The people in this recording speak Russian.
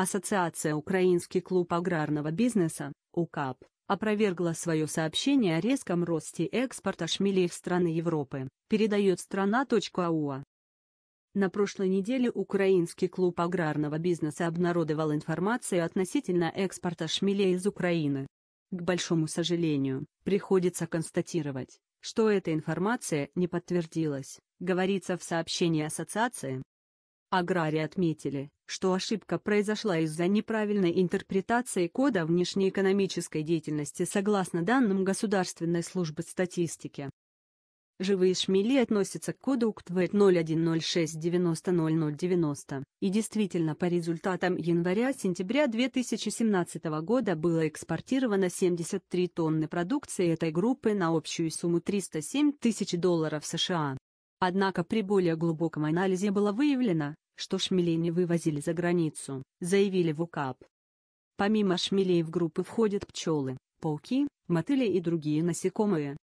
Ассоциация «Украинский клуб аграрного бизнеса» УКАП опровергла свое сообщение о резком росте экспорта шмелей в страны Европы, передает страна.ауа. На прошлой неделе Украинский клуб аграрного бизнеса обнародовал информацию относительно экспорта шмелей из Украины. К большому сожалению, приходится констатировать, что эта информация не подтвердилась, говорится в сообщении ассоциации. Аграрии отметили, что ошибка произошла из-за неправильной интерпретации кода внешнеэкономической деятельности согласно данным Государственной службы статистики. Живые шмели относятся к коду УКТВЭТ 0106900090, и действительно по результатам января-сентября 2017 года было экспортировано 73 тонны продукции этой группы на общую сумму 307 тысяч долларов США. Однако при более глубоком анализе было выявлено, что шмелей не вывозили за границу, заявили в УКАП. Помимо шмелей в группы входят пчелы, пауки, мотыли и другие насекомые.